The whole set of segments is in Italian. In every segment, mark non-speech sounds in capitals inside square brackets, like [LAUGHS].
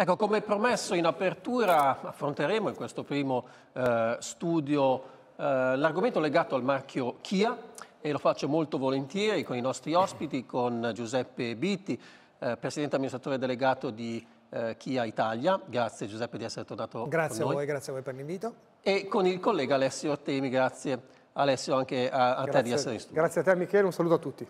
Ecco, come promesso in apertura affronteremo in questo primo eh, studio eh, l'argomento legato al marchio Kia e lo faccio molto volentieri con i nostri ospiti, con Giuseppe Bitti, eh, Presidente amministratore delegato di eh, Kia Italia. Grazie Giuseppe di essere tornato Grazie a voi, grazie a voi per l'invito. E con il collega Alessio Ortemi, grazie Alessio anche a, a te di essere in studio. Grazie a te Michele, un saluto a tutti.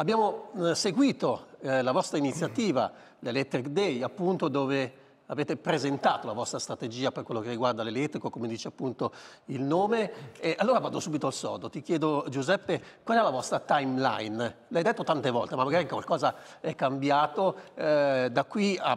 Abbiamo eh, seguito eh, la vostra iniziativa, l'Electric Day, appunto dove avete presentato la vostra strategia per quello che riguarda l'elettrico, come dice appunto il nome. E allora vado subito al sodo. Ti chiedo, Giuseppe, qual è la vostra timeline? L'hai detto tante volte, ma magari qualcosa è cambiato eh, da qui a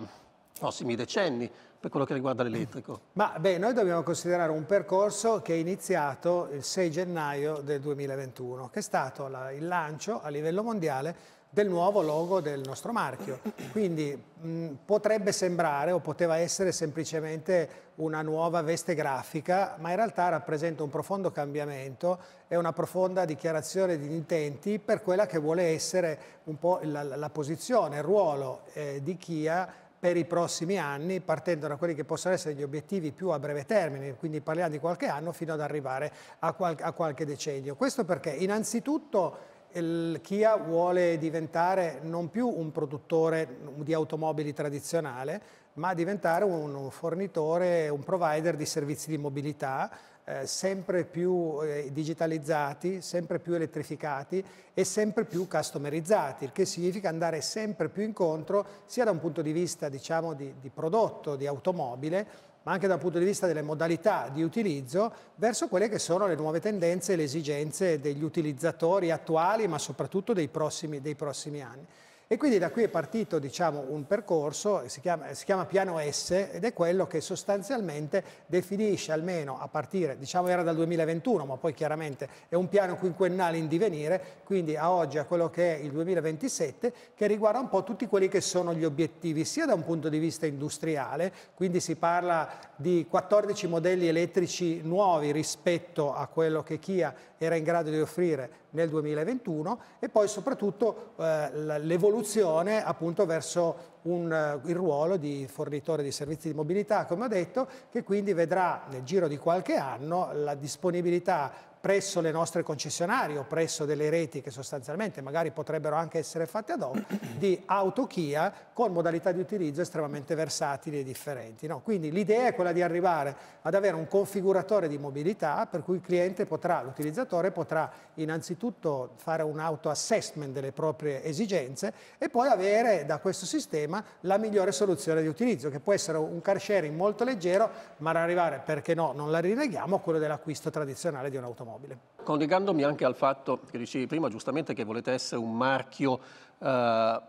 prossimi decenni per quello che riguarda l'elettrico. Ma beh, noi dobbiamo considerare un percorso che è iniziato il 6 gennaio del 2021, che è stato la, il lancio a livello mondiale del nuovo logo del nostro marchio. Quindi mh, potrebbe sembrare o poteva essere semplicemente una nuova veste grafica, ma in realtà rappresenta un profondo cambiamento e una profonda dichiarazione di intenti per quella che vuole essere un po' la, la posizione, il ruolo eh, di Kia per i prossimi anni, partendo da quelli che possono essere gli obiettivi più a breve termine, quindi parliamo di qualche anno fino ad arrivare a, qual a qualche decennio. Questo perché innanzitutto il Kia vuole diventare non più un produttore di automobili tradizionale, ma diventare un fornitore, un provider di servizi di mobilità eh, sempre più eh, digitalizzati, sempre più elettrificati e sempre più customerizzati, il che significa andare sempre più incontro sia da un punto di vista diciamo, di, di prodotto, di automobile, ma anche dal punto di vista delle modalità di utilizzo, verso quelle che sono le nuove tendenze e le esigenze degli utilizzatori attuali, ma soprattutto dei prossimi, dei prossimi anni. E quindi da qui è partito diciamo, un percorso, si chiama, si chiama, Piano S, ed è quello che sostanzialmente definisce almeno a partire, diciamo era dal 2021, ma poi chiaramente è un piano quinquennale in divenire, quindi a oggi a quello che è il 2027, che riguarda un po' tutti quelli che sono gli obiettivi, sia da un punto di vista industriale, quindi si parla di 14 modelli elettrici nuovi rispetto a quello che Kia era in grado di offrire nel 2021, e poi soprattutto eh, l'evoluzione evoluzione appunto verso un, eh, il ruolo di fornitore di servizi di mobilità, come ho detto, che quindi vedrà nel giro di qualche anno la disponibilità presso le nostre concessionarie o presso delle reti che sostanzialmente magari potrebbero anche essere fatte ad hoc, [CLEARS THROAT] di auto Kia con modalità di utilizzo estremamente versatili e differenti. No? Quindi l'idea è quella di arrivare ad avere un configuratore di mobilità per cui il cliente potrà, l'utilizzatore potrà innanzitutto fare un auto assessment delle proprie esigenze e poi avere da questo sistema la migliore soluzione di utilizzo, che può essere un car sharing molto leggero, ma ad arrivare, perché no, non la rileghiamo, a quello dell'acquisto tradizionale di un'automobile dell'automobile. Collegandomi anche al fatto che dicevi prima giustamente che volete essere un marchio eh,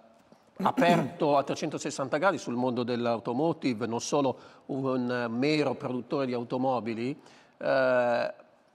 aperto a 360 gradi sul mondo dell'automotive, non solo un mero produttore di automobili, eh,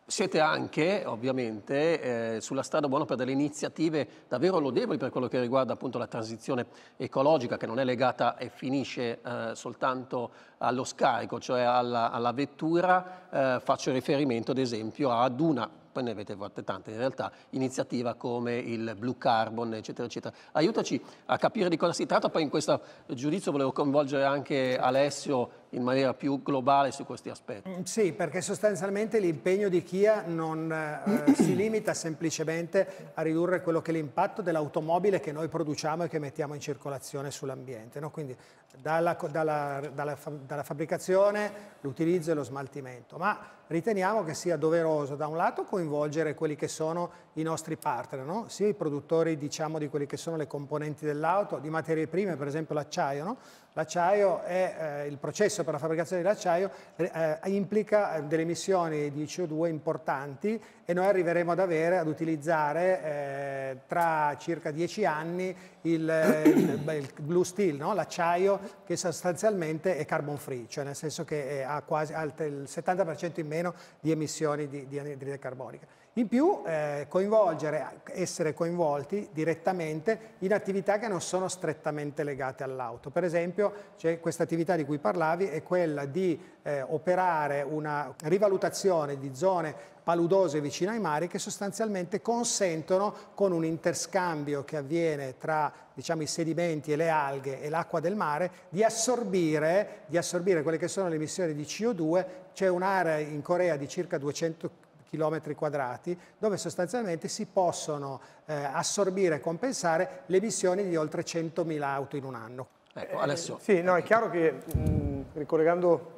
siete anche, ovviamente, eh, sulla strada buona per delle iniziative davvero lodevoli per quello che riguarda appunto la transizione ecologica, che non è legata e finisce eh, soltanto allo scarico, cioè alla, alla vettura. Eh, faccio riferimento, ad esempio, ad una poi ne avete fatte tante in realtà, iniziativa come il Blue Carbon, eccetera, eccetera. Aiutaci a capire di cosa si tratta, poi in questo giudizio volevo coinvolgere anche Alessio in maniera più globale su questi aspetti. Mm, sì, perché sostanzialmente l'impegno di Kia non eh, mm-hmm. si limita semplicemente a ridurre quello che è l'impatto dell'automobile che noi produciamo e che mettiamo in circolazione sull'ambiente, no? quindi dalla, dalla, dalla, dalla fabbricazione, l'utilizzo e lo smaltimento, ma riteniamo che sia doveroso da un lato coinvolgere quelli che sono i nostri partner, no? sia i produttori diciamo, di quelle che sono le componenti dell'auto, di materie prime, per esempio l'acciaio, no? L'acciaio è, eh, il processo per la fabbricazione dell'acciaio eh, eh, implica eh, delle emissioni di CO2 importanti e noi arriveremo ad avere, ad utilizzare eh, tra circa 10 anni il, il, il blue steel, no? l'acciaio, che sostanzialmente è carbon free, cioè nel senso che ha quasi ha il 70% in meno di emissioni di, di anidride carbonica. In più eh, coinvolgere, essere coinvolti direttamente in attività che non sono strettamente legate all'auto. Per esempio, cioè, questa attività di cui parlavi è quella di eh, operare una rivalutazione di zone paludose vicino ai mari che sostanzialmente consentono con un interscambio che avviene tra diciamo, i sedimenti e le alghe e l'acqua del mare di assorbire, di assorbire quelle che sono le emissioni di CO2. C'è un'area in Corea di circa 200 chilometri quadrati, dove sostanzialmente si possono eh, assorbire e compensare le emissioni di oltre 100.000 auto in un anno. Ecco, Alessio. Eh, sì, no, è chiaro che mh, ricollegando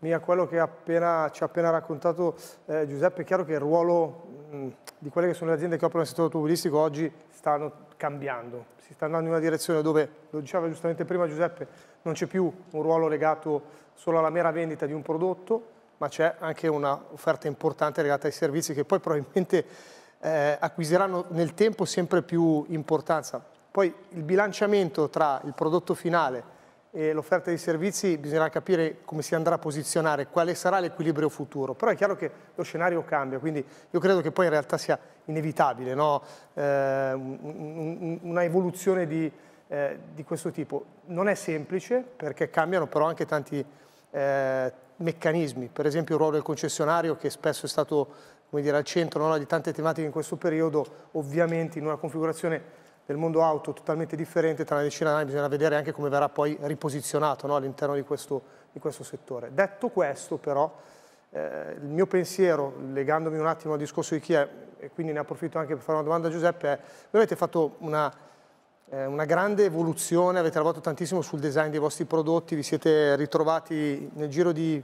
mia quello che appena, ci ha appena raccontato eh, Giuseppe, è chiaro che il ruolo mh, mm, di quelle che sono le aziende che operano nel settore automobilistico oggi stanno cambiando, si sta andando in una direzione dove, lo diceva giustamente prima Giuseppe, non c'è più un ruolo legato solo alla mera vendita di un prodotto, ma c'è anche un'offerta importante legata ai servizi che poi probabilmente eh, acquisiranno nel tempo sempre più importanza. Poi il bilanciamento tra il prodotto finale e l'offerta di servizi bisognerà capire come si andrà a posizionare, quale sarà l'equilibrio futuro, però è chiaro che lo scenario cambia, quindi io credo che poi in realtà sia inevitabile no? eh, una evoluzione di, eh, di, questo tipo. Non è semplice perché cambiano però anche tanti eh, meccanismi, per esempio il ruolo del concessionario che spesso è stato dire, al centro no? di tante tematiche in questo periodo, ovviamente in una configurazione del mondo auto totalmente differente, tra una decina d'anni bisogna vedere anche come verrà poi riposizionato no, all'interno di, di questo, settore. Detto questo però, eh, il mio pensiero, legandomi un attimo al discorso di chi è, e quindi ne approfitto anche per fare una domanda a Giuseppe, è voi avete fatto una, eh, una grande evoluzione, avete lavorato tantissimo sul design dei vostri prodotti, vi siete ritrovati nel giro di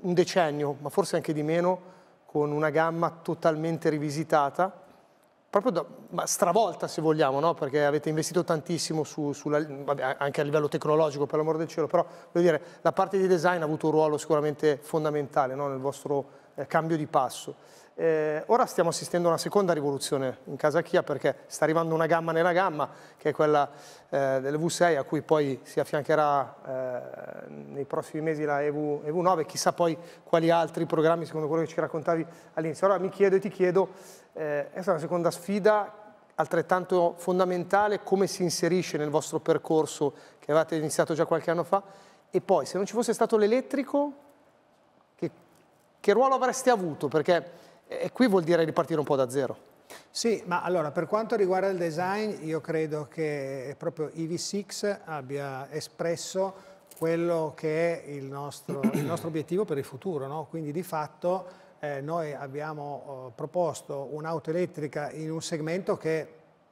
un decennio, ma forse anche di meno, con una gamma totalmente rivisitata, proprio da, stravolta se vogliamo, no? perché avete investito tantissimo su, sulla, vabbè, anche a livello tecnologico per l'amor del cielo, però voglio dire, la parte di design ha avuto un ruolo sicuramente fondamentale no? nel vostro eh, cambio di passo. Eh, ora stiamo assistendo a una seconda rivoluzione in casa Kia perché sta arrivando una gamma nella gamma che è quella eh, delle V6 a cui poi si affiancherà eh, nei prossimi mesi la EV, EV9 chissà poi quali altri programmi secondo quello che ci raccontavi all'inizio. Allora mi chiedo e ti chiedo, eh, questa è una seconda sfida altrettanto fondamentale come si inserisce nel vostro percorso che avevate iniziato già qualche anno fa e poi se non ci fosse stato l'elettrico che, che ruolo avreste avuto? Perché e qui vuol dire ripartire un po' da zero. Sì, ma allora per quanto riguarda il design io credo che proprio EV6 abbia espresso quello che è il nostro, il [CLEARS THROAT] nostro obiettivo per il futuro, no? quindi di fatto eh, noi abbiamo eh, proposto un'auto elettrica in un segmento che è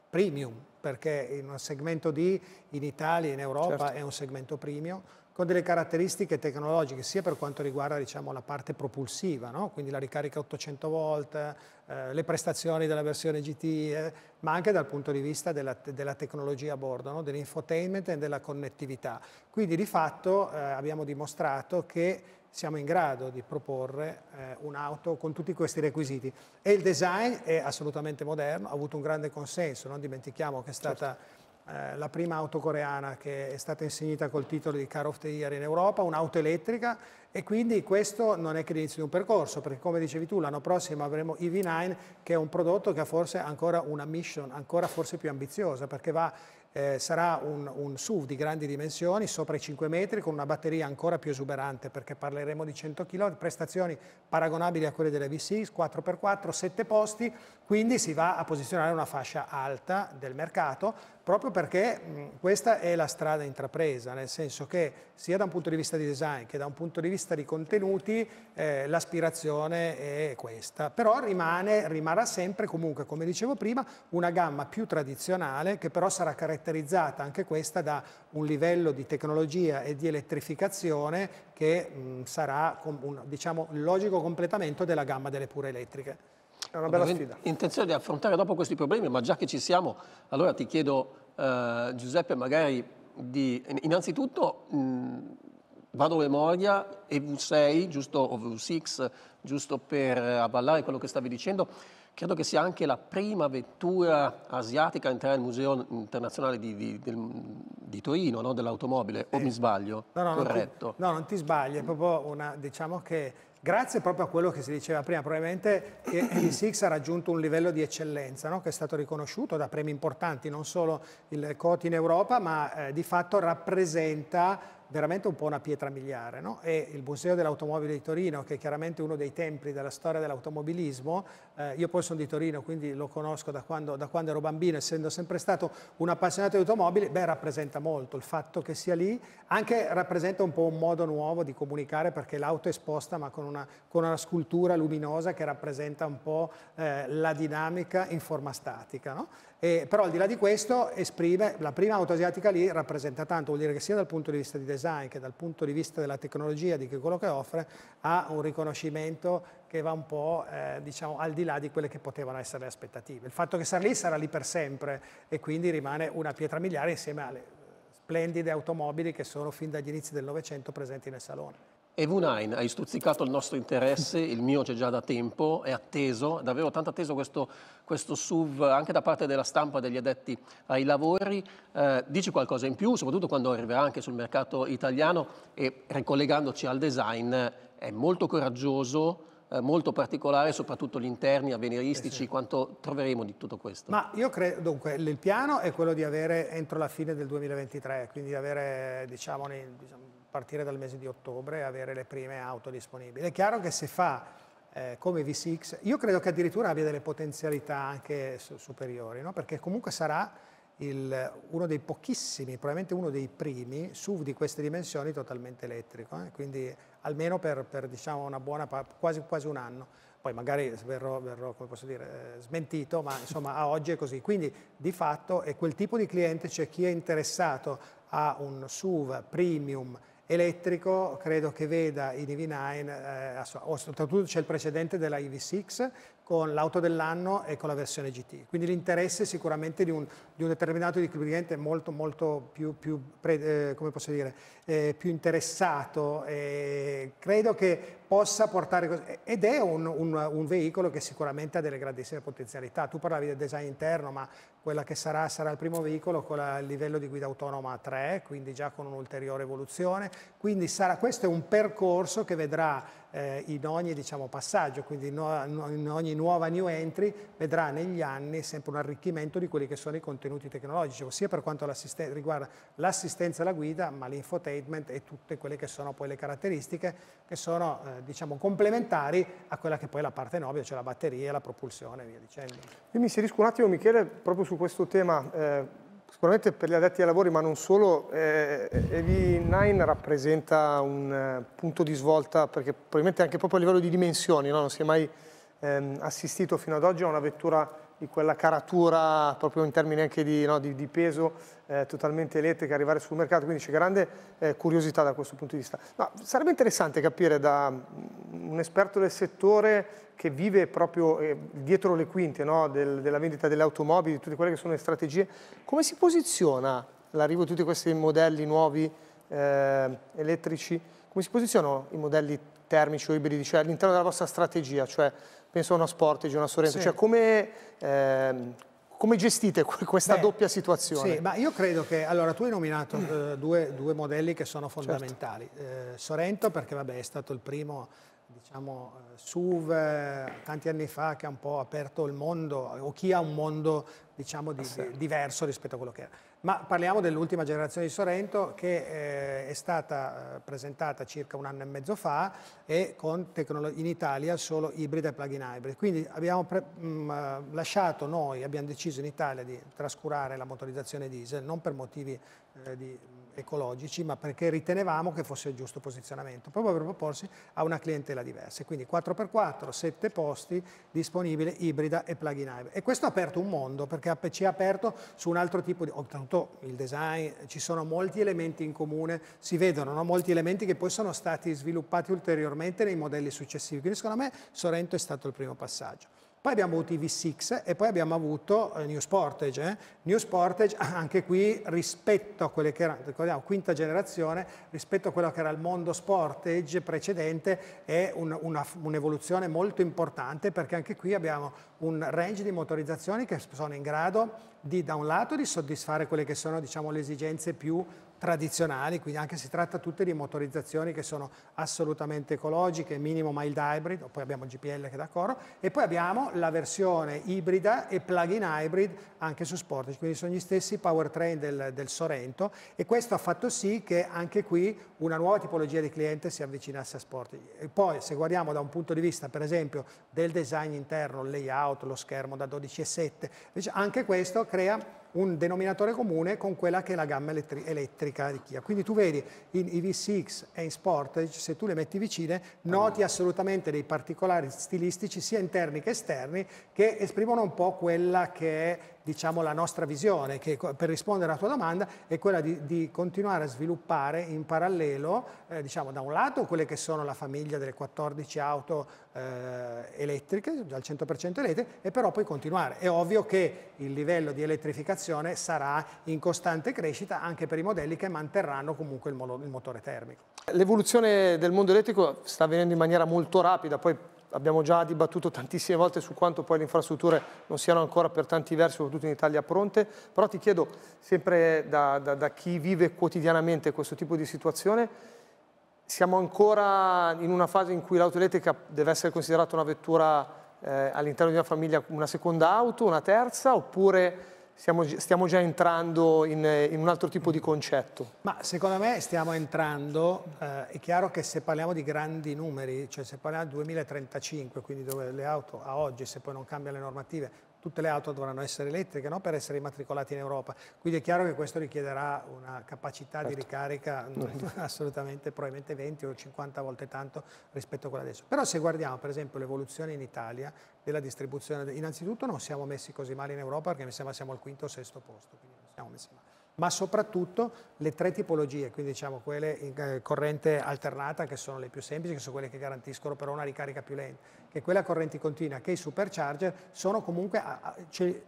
premium, perché in un segmento D in Italia e in Europa certo. è un segmento premium, con delle caratteristiche tecnologiche, sia per quanto riguarda diciamo, la parte propulsiva, no? quindi la ricarica 800 volt, eh, le prestazioni della versione GT, eh, ma anche dal punto di vista della, della tecnologia a bordo, no? dell'infotainment e della connettività. Quindi di fatto eh, abbiamo dimostrato che siamo in grado di proporre eh, un'auto con tutti questi requisiti. E il design è assolutamente moderno, ha avuto un grande consenso, non dimentichiamo che è stata certo. Eh, la prima auto coreana che è stata insignita col titolo di Car of the Year in Europa, un'auto elettrica e quindi questo non è che l'inizio di un percorso, perché come dicevi tu l'anno prossimo avremo EV9 che è un prodotto che ha forse ancora una mission, ancora forse più ambiziosa, perché va eh, sarà un, un, SUV di grandi dimensioni, sopra i 5 metri, con una batteria ancora più esuberante, perché parleremo di 100 kg, prestazioni paragonabili a quelle delle V6, 4x4, 7 posti, quindi si va a posizionare una fascia alta del mercato, proprio perché mh, questa è la strada intrapresa, nel senso che sia da un punto di vista di design che da un punto di vista di contenuti eh, l'aspirazione è questa, però rimane, rimarrà sempre comunque, come dicevo prima, una gamma più tradizionale che però sarà caratterizzata anche questa da un livello di tecnologia e di elettrificazione che mh, sarà un, diciamo, logico completamento della gamma delle pure elettriche. È una bella sfida. Intenzione di affrontare dopo questi problemi, ma già che ci siamo, allora ti chiedo, eh, Giuseppe, magari di, innanzitutto mh, vado a memoria, EU6, giusto, o EU6, giusto per avvallare quello che stavi dicendo, Credo che sia anche la prima vettura asiatica a entrare al Museo Internazionale di, di, del, di Torino, no? dell'automobile, eh. o mi sbaglio? No, no, Corretto. Non ti, no, non ti sbagli, è proprio una, diciamo che grazie proprio a quello che si diceva prima, probabilmente ED6 ha raggiunto un livello di eccellenza no? che è stato riconosciuto da premi importanti, non solo il COT in Europa, ma eh, di fatto rappresenta veramente un po' una pietra miliare. No? E il Museo dell'Automobile di Torino, che è chiaramente uno dei templi della storia dell'automobilismo, eh, io poi sono di Torino, quindi lo conosco da quando, da quando, ero bambino, essendo sempre stato un appassionato di automobili, beh, rappresenta molto il fatto che sia lì, anche rappresenta un po' un modo nuovo di comunicare perché l'auto è esposta ma con una, con una scultura luminosa che rappresenta un po' eh, la dinamica in forma statica. No? Eh, però al di là di questo esprime, la prima auto asiatica lì rappresenta tanto, vuol dire che sia dal punto di vista di design che dal punto di vista della tecnologia, di quello che offre, ha un riconoscimento che va un po' eh, diciamo, al di là di quelle che potevano essere le aspettative. Il fatto che sarà lì sarà lì per sempre e quindi rimane una pietra miliare insieme alle splendide automobili che sono fin dagli inizi del Novecento presenti nel salone. E V9, hai stuzzicato il nostro interesse, il mio c'è già da tempo, è atteso, è davvero tanto atteso questo, questo SUV anche da parte della stampa degli addetti ai lavori. Eh, dici qualcosa in più, soprattutto quando arriverà anche sul mercato italiano e ricollegandoci al design, è molto coraggioso, eh, molto particolare, soprattutto gli interni avveniristici, eh sì. quanto troveremo di tutto questo? Ma io credo, dunque, il piano è quello di avere entro la fine del 2023, quindi di avere, diciamo, nei, diciamo partire dal mese di ottobre avere le prime auto disponibili. È chiaro che se fa eh, come V6, io credo che addirittura abbia delle potenzialità anche superiori, no? perché comunque sarà il, uno dei pochissimi, probabilmente uno dei primi SUV di queste dimensioni totalmente elettrico, eh? quindi almeno per, per diciamo, una buona, quasi, quasi un anno poi magari verrò, verrò dire, eh, smentito, ma insomma a oggi è così. Quindi di fatto è quel tipo di cliente, c'è cioè chi è interessato a un SUV premium elettrico credo che veda i DV9, eh, o soprattutto c'è il precedente della EV6 con l'auto dell'anno e con la versione GT. Quindi l'interesse sicuramente di un, di un determinato di cliente è molto, molto più, più, pre, eh, dire, eh, più interessato. e credo che possa portare... Ed è un, un, un, veicolo che sicuramente ha delle grandissime potenzialità. Tu parlavi del design interno, ma quella che sarà sarà il primo veicolo con il livello di guida autonoma 3, quindi già con un'ulteriore evoluzione. Quindi sarà, questo è un percorso che vedrà eh, in ogni diciamo, passaggio, quindi in ogni nuova new entry vedrà negli anni sempre un arricchimento di quelli che sono i contenuti tecnologici, sia per quanto riguarda l'assistenza alla guida, ma l'infotainment e tutte quelle che sono poi le caratteristiche che sono eh, diciamo, complementari a quella che poi è la parte nobile, cioè la batteria, la propulsione e via dicendo. Io mi inserisco un attimo Michele proprio su questo tema. Eh sicuramente per gli addetti ai lavori, ma non solo, eh, EV9 rappresenta un eh, punto di svolta, perché probabilmente anche proprio a livello di dimensioni, no? non si è mai ehm, assistito fino ad oggi a una vettura di quella caratura proprio in termini anche di, no, di, di peso eh, totalmente elettrica arrivare sul mercato, quindi c'è grande eh, curiosità da questo punto di vista. No, sarebbe interessante capire da mm, un esperto del settore che vive proprio eh, dietro le quinte no, del, della vendita delle automobili, di tutte quelle che sono le strategie, come si posiziona l'arrivo di tutti questi modelli nuovi eh, elettrici, come si posizionano i modelli termici o ibridi, cioè all'interno della vostra strategia, cioè penso a una Sportage, una Sorrento, sì. cioè come, ehm, come gestite questa Beh, doppia situazione? Sì, ma io credo che, allora tu hai nominato mm. eh, due, due, modelli che sono certo. fondamentali, certo. eh, Sorrento perché vabbè è stato il primo diciamo, eh, SUV eh, tanti anni fa che ha un po' aperto il mondo o chi ha un mondo diciamo, di, ah, sì. diverso rispetto a quello che era. Ma parliamo dell'ultima generazione di Sorento che eh, è stata eh, presentata circa un anno e mezzo fa e con in Italia solo ibrida e plug-in hybrid. Quindi abbiamo mh, mm, eh, lasciato noi, abbiamo deciso in Italia di trascurare la motorizzazione diesel, non per motivi eh, di ecologici, ma perché ritenevamo che fosse il giusto posizionamento, proprio per proporsi a una clientela diversa. Quindi 4x4, 7 posti, disponibile, ibrida e plug-in hybrid. E questo ha aperto un mondo, perché ci ha aperto su un altro tipo di... Oltretutto il design, ci sono molti elementi in comune, si vedono no? molti elementi che poi sono stati sviluppati ulteriormente nei modelli successivi. Quindi secondo me Sorrento è stato il primo passaggio. Poi abbiamo avuto i V6 e poi abbiamo avuto eh, New Sportage. Eh? New Sportage [LAUGHS] anche qui rispetto a quelle che erano, ricordiamo, quinta generazione, rispetto a quello che era il mondo Sportage precedente, è un'evoluzione molto importante perché anche qui abbiamo un range di motorizzazioni che sono in grado di da un lato di soddisfare quelle che sono diciamo, le esigenze più tradizionali, quindi anche si tratta tutte di motorizzazioni che sono assolutamente ecologiche, minimo mild hybrid, poi abbiamo GPL che è d'accordo, e poi abbiamo la versione ibrida e plug-in hybrid anche su Sportage, quindi sono gli stessi powertrain del, del Sorento e questo ha fatto sì che anche qui una nuova tipologia di cliente si avvicinasse a Sportage. E poi se guardiamo da un punto di vista per esempio del design interno, il layout, lo schermo da 12,7, anche questo crea un denominatore comune con quella che è la gamma elettrica di Kia. Quindi tu vedi in EV6 e in Sportage, se tu le metti vicine, noti assolutamente dei particolari stilistici sia interni che esterni che esprimono un po' quella che è diciamo, la nostra visione, che per rispondere alla tua domanda è quella di, di continuare a sviluppare in parallelo, eh, diciamo, da un lato quelle che sono la famiglia delle 14 auto eh, elettriche, al 100% elettriche, e però poi continuare. È ovvio che il livello di elettrificazione sarà in costante crescita anche per i modelli che manterranno comunque il, mo il motore termico. L'evoluzione del mondo elettrico sta avvenendo in maniera molto rapida, poi abbiamo già dibattuto tantissime volte su quanto poi le infrastrutture non siano ancora per tanti versi, soprattutto in Italia, pronte, però ti chiedo, sempre da, da, da chi vive quotidianamente questo tipo di situazione, siamo ancora in una fase in cui l'auto elettrica deve essere considerata una vettura eh, all'interno di una famiglia, una seconda auto, una terza, oppure Stiamo, stiamo già entrando in, in, un altro tipo di concetto. Ma secondo me stiamo entrando, eh, è chiaro che se parliamo di grandi numeri, cioè se parliamo del 2035, quindi dove le auto a oggi, se poi non cambiano le normative, tutte le auto dovranno essere elettriche no? per essere immatricolate in Europa. Quindi è chiaro che questo richiederà una capacità certo. di ricarica certo. [LAUGHS] assolutamente probabilmente 20 o 50 volte tanto rispetto a quella adesso. Però se guardiamo per esempio l'evoluzione in Italia della distribuzione, innanzitutto non siamo messi così male in Europa perché mi sembra siamo al quinto o sesto posto, quindi non siamo messi male ma soprattutto le tre tipologie, quindi diciamo quelle in eh, corrente alternata che sono le più semplici, che sono quelle che garantiscono però una ricarica più lenta, che quella a corrente continua, che i supercharger sono comunque a, a,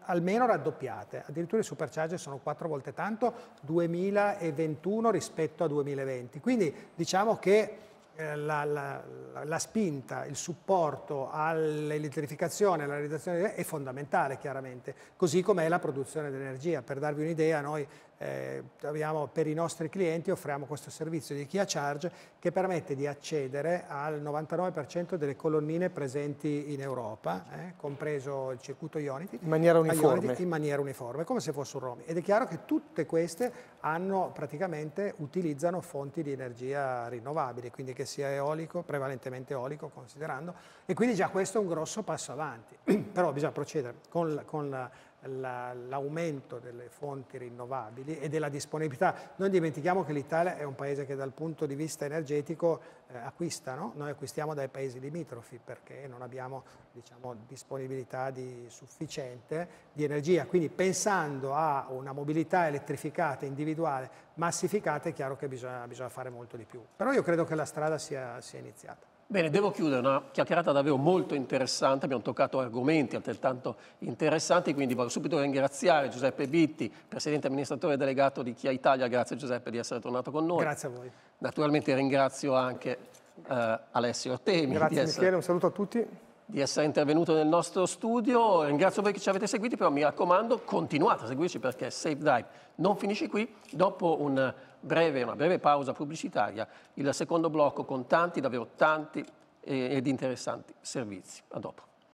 almeno raddoppiate, addirittura i supercharger sono quattro volte tanto 2021 rispetto a 2020, quindi diciamo che eh, la, la, la, spinta, il supporto all'elettrificazione, alla realizzazione è fondamentale chiaramente, così come è la produzione di energia. Per darvi un'idea, noi eh, abbiamo, per i nostri clienti offriamo questo servizio di Kia Charge che permette di accedere al 99% delle colonnine presenti in Europa, eh, compreso il circuito Ionity. In maniera uniforme. Ionity, in maniera uniforme, come se fosse un roaming. Ed è chiaro che tutte queste hanno, praticamente utilizzano fonti di energia rinnovabile, quindi che sia eolico, prevalentemente eolico considerando, e quindi già questo è un grosso passo avanti. [CLEARS THROAT] Però bisogna procedere con, con la l'aumento delle fonti rinnovabili e della disponibilità. Non dimentichiamo che l'Italia è un paese che dal punto di vista energetico eh, acquista, no? noi acquistiamo dai paesi limitrofi perché non abbiamo diciamo, disponibilità di sufficiente di energia, quindi pensando a una mobilità elettrificata, individuale, massificata, è chiaro che bisogna, bisogna fare molto di più. Però io credo che la strada sia, sia iniziata. Bene, devo chiudere, una chiacchierata davvero molto interessante, abbiamo toccato argomenti altrettanto interessanti, quindi voglio subito ringraziare Giuseppe Bitti, Presidente Amministratore Delegato di Chia Italia, grazie Giuseppe di essere tornato con noi. Grazie a voi. Naturalmente ringrazio anche eh, Alessio Temi. Grazie essere... Michele, un saluto a tutti di essere intervenuto nel nostro studio. Ringrazio voi che ci avete seguiti, però mi raccomando continuate a seguirci perché Safe Dive non finisce qui. Dopo un breve, una breve pausa pubblicitaria, il secondo blocco con tanti, davvero tanti eh, ed interessanti servizi. A dopo.